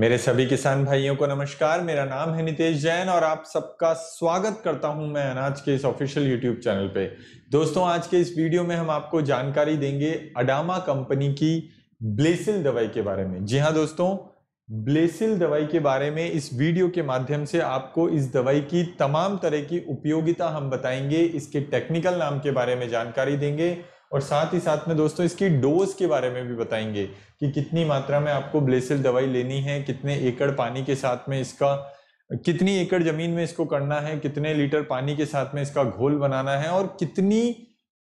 मेरे सभी किसान भाइयों को नमस्कार मेरा नाम है नितेश जैन और आप सबका स्वागत करता हूं मैं अनाज के इस ऑफिशियल यूट्यूब चैनल पे दोस्तों आज के इस वीडियो में हम आपको जानकारी देंगे अडामा कंपनी की ब्लेसिल दवाई के बारे में जी हाँ दोस्तों ब्लेसिल दवाई के बारे में इस वीडियो के माध्यम से आपको इस दवाई की तमाम तरह की उपयोगिता हम बताएंगे इसके टेक्निकल नाम के बारे में जानकारी देंगे और साथ ही साथ में दोस्तों इसकी डोज के बारे में भी बताएंगे कि कितनी मात्रा में आपको ब्लेसिल दवाई लेनी है कितने एकड़ पानी के साथ में इसका कितनी एकड़ जमीन में इसको करना है कितने लीटर पानी के साथ में इसका घोल बनाना है और कितनी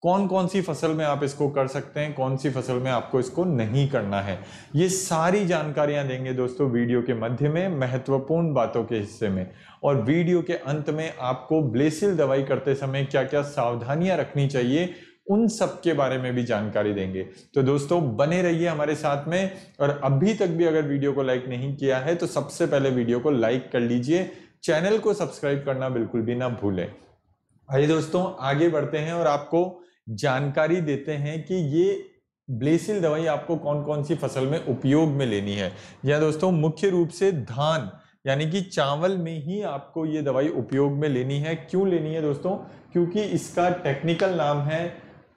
कौन कौन सी फसल में आप इसको कर सकते हैं कौन सी फसल में आपको इसको नहीं करना है ये सारी जानकारियां देंगे दोस्तों वीडियो के मध्य में महत्वपूर्ण बातों के हिस्से में और वीडियो के अंत में आपको ब्लेसिल दवाई करते समय क्या क्या सावधानियां रखनी चाहिए उन सब के बारे में भी जानकारी देंगे तो दोस्तों बने रहिए हमारे साथ में और अभी तक भी अगर वीडियो को लाइक नहीं किया है तो सबसे पहले वीडियो को लाइक कर लीजिए चैनल को सब्सक्राइब करना बिल्कुल भी ना भूलें आइए दोस्तों आगे बढ़ते हैं और आपको जानकारी देते हैं कि ये ब्लेसिल दवाई आपको कौन कौन सी फसल में उपयोग में लेनी है या दोस्तों मुख्य रूप से धान यानी कि चावल में ही आपको ये दवाई उपयोग में लेनी है क्यों लेनी है दोस्तों क्योंकि इसका टेक्निकल नाम है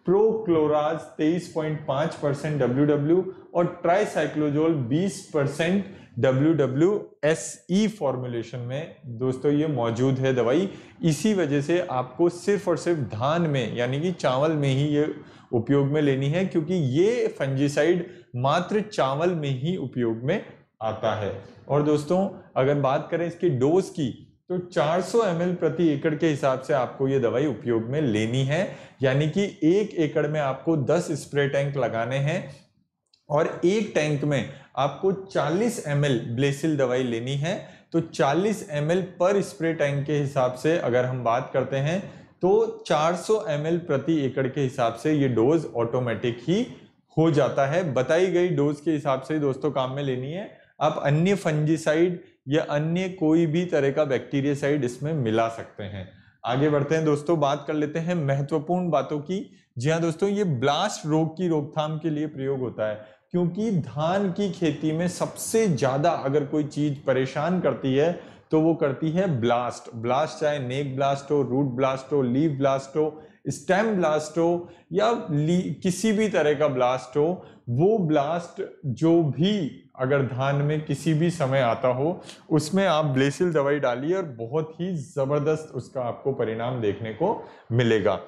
प्रोक्लोराज 23.5 परसेंट डब्ल्यू डब्ल्यू और tricyclazole 20 percent W W S E formulation में दोस्तों ये मौजूद है दवाई इसी वजह से आपको सिर्फ और सिर्फ धान में यानी कि चावल में ही ये उपयोग में लेनी है क्योंकि ये फंजिसाइड मात्र चावल में ही उपयोग में आता है और दोस्तों अगर बात करें इसकी डोज की तो 400 सौ प्रति एकड़ के हिसाब से आपको ये दवाई उपयोग में लेनी है यानी कि एक एकड़ में आपको 10 स्प्रे टैंक लगाने हैं और एक टैंक में आपको 40 एम ब्लेसिल दवाई लेनी है तो 40 एम पर स्प्रे टैंक के हिसाब से अगर हम बात करते हैं तो 400 सौ प्रति एकड़ के हिसाब से ये डोज ऑटोमेटिक ही हो जाता है बताई गई डोज के हिसाब से दोस्तों काम में लेनी है आप अन्य फंजीसाइड या अन्य कोई भी तरह का बैक्टीरियासाइड इसमें मिला सकते हैं आगे बढ़ते हैं दोस्तों बात कर लेते हैं महत्वपूर्ण बातों की जी हाँ दोस्तों ये ब्लास्ट रोग की रोकथाम के लिए प्रयोग होता है क्योंकि धान की खेती में सबसे ज्यादा अगर कोई चीज परेशान करती है तो वो करती है ब्लास्ट ब्लास्ट चाहे नेक ब्लास्ट हो रूट ब्लास्ट हो लीव ब्लास्ट हो स्टेम ब्लास्ट हो या किसी भी तरह का ब्लास्ट हो वो ब्लास्ट जो भी अगर धान में किसी भी समय आता हो उसमें आप ब्लेसिल दवाई डालिए और बहुत ही ज़बरदस्त उसका आपको परिणाम देखने को मिलेगा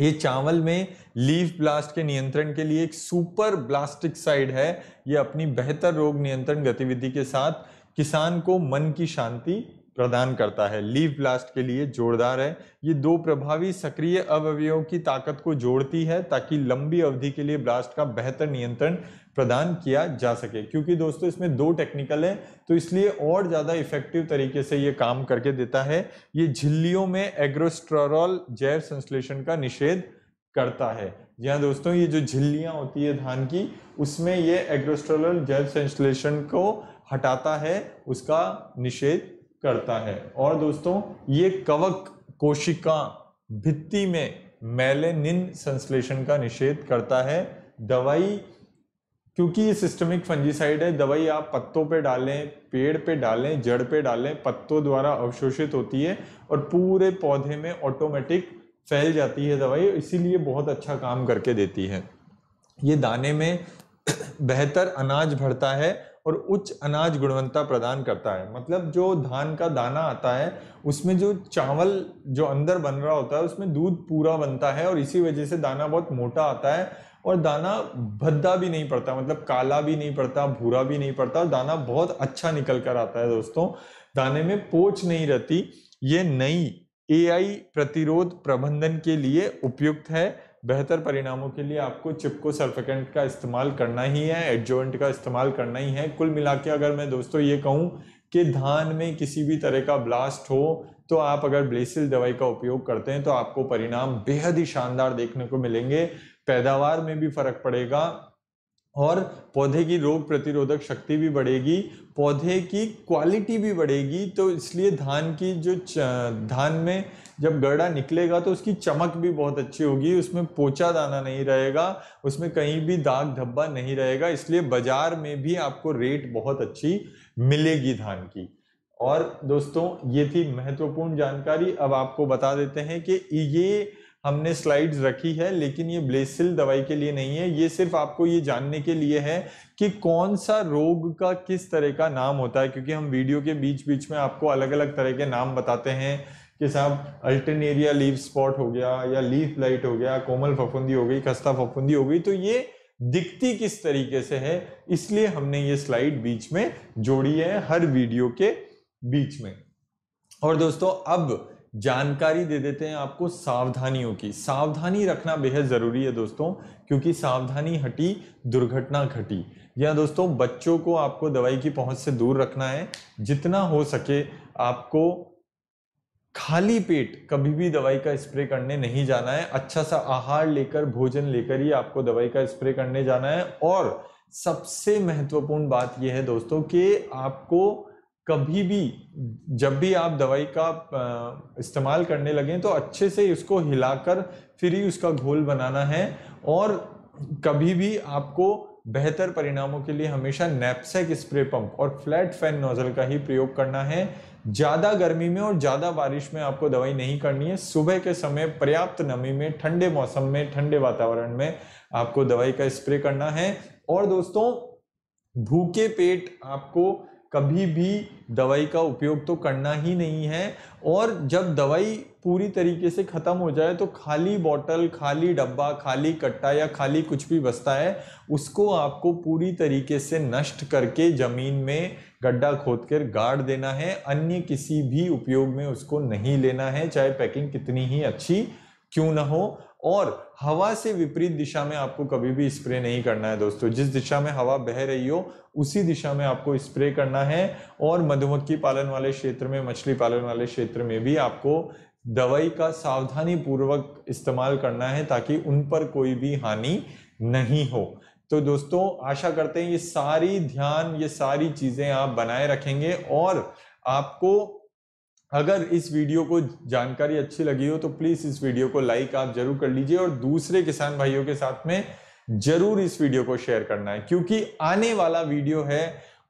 ये चावल में लीफ ब्लास्ट के नियंत्रण के लिए एक सुपर ब्लास्टिक साइड है ये अपनी बेहतर रोग नियंत्रण गतिविधि के साथ किसान को मन की शांति प्रदान करता है लीव ब्लास्ट के लिए जोरदार है ये दो प्रभावी सक्रिय अवयवों की ताकत को जोड़ती है ताकि लंबी अवधि के लिए ब्लास्ट का बेहतर नियंत्रण प्रदान किया जा सके क्योंकि दोस्तों इसमें दो टेक्निकल हैं तो इसलिए और ज़्यादा इफेक्टिव तरीके से ये काम करके देता है ये झिल्लियों में एग्रोस्ट्रॉल जैव संश्लेषण का निषेध करता है जी हाँ दोस्तों ये जो झिल्लियाँ होती है धान की उसमें ये एग्रोस्ट्रॉल जैव संश्लेषण को हटाता है उसका निषेध करता है और दोस्तों ये कवक कोशिका भित्ति में मेलेनिन संश्लेषण का निषेध करता है दवाई क्योंकि ये सिस्टमिक फंजीसाइड है दवाई आप पत्तों पे डालें पेड़ पे डालें जड़ पे डालें पत्तों द्वारा अवशोषित होती है और पूरे पौधे में ऑटोमेटिक फैल जाती है दवाई इसीलिए बहुत अच्छा काम करके देती है ये दाने में बेहतर अनाज भरता है और उच्च अनाज गुणवत्ता प्रदान करता है मतलब जो धान का दाना आता है उसमें जो चावल जो अंदर बन रहा होता है उसमें दूध पूरा बनता है और इसी वजह से दाना बहुत मोटा आता है और दाना भद्दा भी नहीं पड़ता मतलब काला भी नहीं पड़ता भूरा भी नहीं पड़ता दाना बहुत अच्छा निकल कर आता है दोस्तों दाने में पोच नहीं रहती ये नई एआई प्रतिरोध प्रबंधन के लिए उपयुक्त है बेहतर परिणामों के लिए आपको चिपको सर्फेकेंट का इस्तेमाल करना ही है एडजोइंट का इस्तेमाल करना ही है कुल मिला के अगर मैं दोस्तों ये कहूँ कि धान में किसी भी तरह का ब्लास्ट हो तो आप अगर ब्लेसिल दवाई का उपयोग करते हैं तो आपको परिणाम बेहद ही शानदार देखने को मिलेंगे पैदावार में भी फर्क पड़ेगा और पौधे की रोग प्रतिरोधक शक्ति भी बढ़ेगी पौधे की क्वालिटी भी बढ़ेगी तो इसलिए धान की जो धान में जब गड़ा निकलेगा तो उसकी चमक भी बहुत अच्छी होगी उसमें पोचा दाना नहीं रहेगा उसमें कहीं भी दाग धब्बा नहीं रहेगा इसलिए बाजार में भी आपको रेट बहुत अच्छी मिलेगी धान की और दोस्तों ये थी महत्वपूर्ण जानकारी अब आपको बता देते हैं कि ये हमने स्लाइड्स रखी है लेकिन ये ब्लेसिल दवाई के लिए नहीं है ये सिर्फ आपको ये जानने के लिए है कि कौन सा रोग का किस तरह का नाम होता है क्योंकि हम वीडियो के बीच बीच में आपको अलग अलग तरह के नाम बताते हैं कि साहब अल्टरनेरिया लीव स्पॉट हो गया या लीफ लाइट हो गया कोमल फफूंदी हो गई खस्ता फफूंदी हो गई तो ये दिखती किस तरीके से है इसलिए हमने ये स्लाइड बीच में जोड़ी है हर वीडियो के बीच में और दोस्तों अब जानकारी दे देते हैं आपको सावधानियों की सावधानी रखना बेहद ज़रूरी है दोस्तों क्योंकि सावधानी हटी दुर्घटना घटी या दोस्तों बच्चों को आपको दवाई की पहुंच से दूर रखना है जितना हो सके आपको खाली पेट कभी भी दवाई का स्प्रे करने नहीं जाना है अच्छा सा आहार लेकर भोजन लेकर ही आपको दवाई का स्प्रे करने जाना है और सबसे महत्वपूर्ण बात यह है दोस्तों कि आपको कभी भी जब भी आप दवाई का इस्तेमाल करने लगें तो अच्छे से उसको हिलाकर फिर ही उसका घोल बनाना है और कभी भी आपको बेहतर परिणामों के लिए हमेशा नेपसेक स्प्रे पंप और फ्लैट फैन नोजल का ही प्रयोग करना है ज़्यादा गर्मी में और ज़्यादा बारिश में आपको दवाई नहीं करनी है सुबह के समय पर्याप्त नमी में ठंडे मौसम में ठंडे वातावरण में आपको दवाई का स्प्रे करना है और दोस्तों भूखे पेट आपको कभी भी दवाई का उपयोग तो करना ही नहीं है और जब दवाई पूरी तरीके से ख़त्म हो जाए तो खाली बॉटल खाली डब्बा खाली कट्टा या खाली कुछ भी बसता है उसको आपको पूरी तरीके से नष्ट करके ज़मीन में गड्ढा खोद कर गाड़ देना है अन्य किसी भी उपयोग में उसको नहीं लेना है चाहे पैकिंग कितनी ही अच्छी क्यों ना हो और हवा से विपरीत दिशा में आपको कभी भी स्प्रे नहीं करना है दोस्तों जिस दिशा में हवा बह रही हो उसी दिशा में आपको स्प्रे करना है और मधुमक्खी पालन वाले क्षेत्र में मछली पालन वाले क्षेत्र में भी आपको दवाई का सावधानी पूर्वक इस्तेमाल करना है ताकि उन पर कोई भी हानि नहीं हो तो दोस्तों आशा करते हैं ये सारी ध्यान ये सारी चीज़ें आप बनाए रखेंगे और आपको अगर इस वीडियो को जानकारी अच्छी लगी हो तो प्लीज़ इस वीडियो को लाइक आप जरूर कर लीजिए और दूसरे किसान भाइयों के साथ में जरूर इस वीडियो को शेयर करना है क्योंकि आने वाला वीडियो है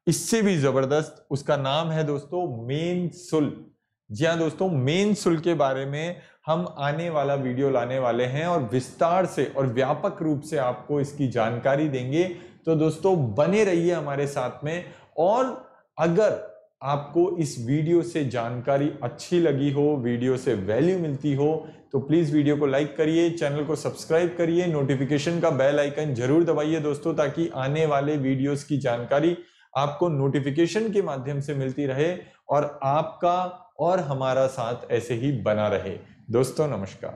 इससे भी जबरदस्त उसका नाम है दोस्तों मेन सुल जी हाँ दोस्तों मेन सुल के बारे में हम आने वाला वीडियो लाने वाले हैं और विस्तार से और व्यापक रूप से आपको इसकी जानकारी देंगे तो दोस्तों बने रहिए हमारे साथ में और अगर आपको इस वीडियो से जानकारी अच्छी लगी हो वीडियो से वैल्यू मिलती हो तो प्लीज़ वीडियो को लाइक करिए चैनल को सब्सक्राइब करिए नोटिफिकेशन का बेल आइकन जरूर दबाइए दोस्तों ताकि आने वाले वीडियोस की जानकारी आपको नोटिफिकेशन के माध्यम से मिलती रहे और आपका और हमारा साथ ऐसे ही बना रहे दोस्तों नमस्कार